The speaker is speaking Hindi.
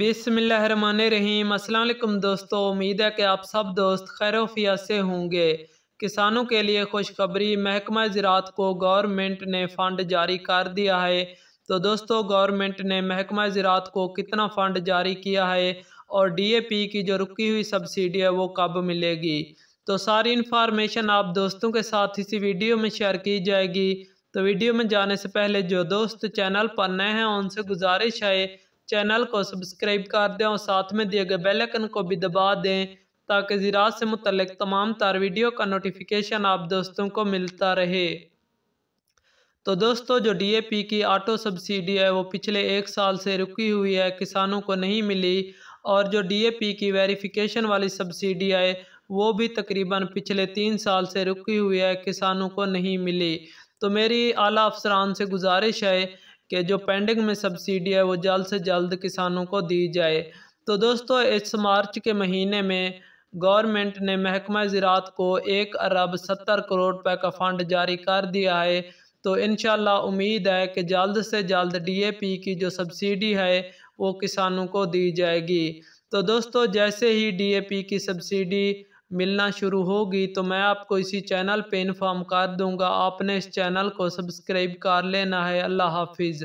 बिसमान रहीम असलम दोस्तों उम्मीद है कि आप सब दोस्त खैर वफिया से होंगे किसानों के लिए खुशखबरी महकमा ज़रात को गवर्नमेंट ने फ़ंड जारी कर दिया है तो दोस्तों गवर्नमेंट ने महकमा ज़रात को कितना फ़ंड जारी किया है और डीएपी की जो रुकी हुई सब्सिडी है वो कब मिलेगी तो सारी इन्फॉर्मेशन आप दोस्तों के साथ इसी वीडियो में शेयर की जाएगी तो वीडियो में जाने से पहले जो दोस्त चैनल पर नए हैं उनसे गुजारिश है चैनल को सब्सक्राइब कर दें और साथ में दिए गए बेलकन को भी दबा दें ताकि ज़रात से मुतलक तमाम तार वीडियो का नोटिफिकेशन आप दोस्तों को मिलता रहे तो दोस्तों जो डीएपी की ऑटो सब्सिडी है वो पिछले एक साल से रुकी हुई है किसानों को नहीं मिली और जो डीएपी की वेरिफिकेशन वाली सब्सिडी है वो भी तकरीबन पिछले तीन साल से रुकी हुई है किसानों को नहीं मिली तो मेरी आला अफसरान से गुजारिश है कि जो पेंडिंग में सब्सिडी है वो जल्द से जल्द किसानों को दी जाए तो दोस्तों इस मार्च के महीने में गवर्नमेंट ने महकमा ज़रात को एक अरब सत्तर करोड़ रुपये का फ़ंड जारी कर दिया है तो इन उम्मीद है कि जल्द से जल्द डीएपी की जो सब्सिडी है वो किसानों को दी जाएगी तो दोस्तों जैसे ही डीएपी की सब्सिडी मिलना शुरू होगी तो मैं आपको इसी चैनल पे इन्फॉर्म कर दूंगा आपने इस चैनल को सब्सक्राइब कर लेना है अल्लाह हाफिज़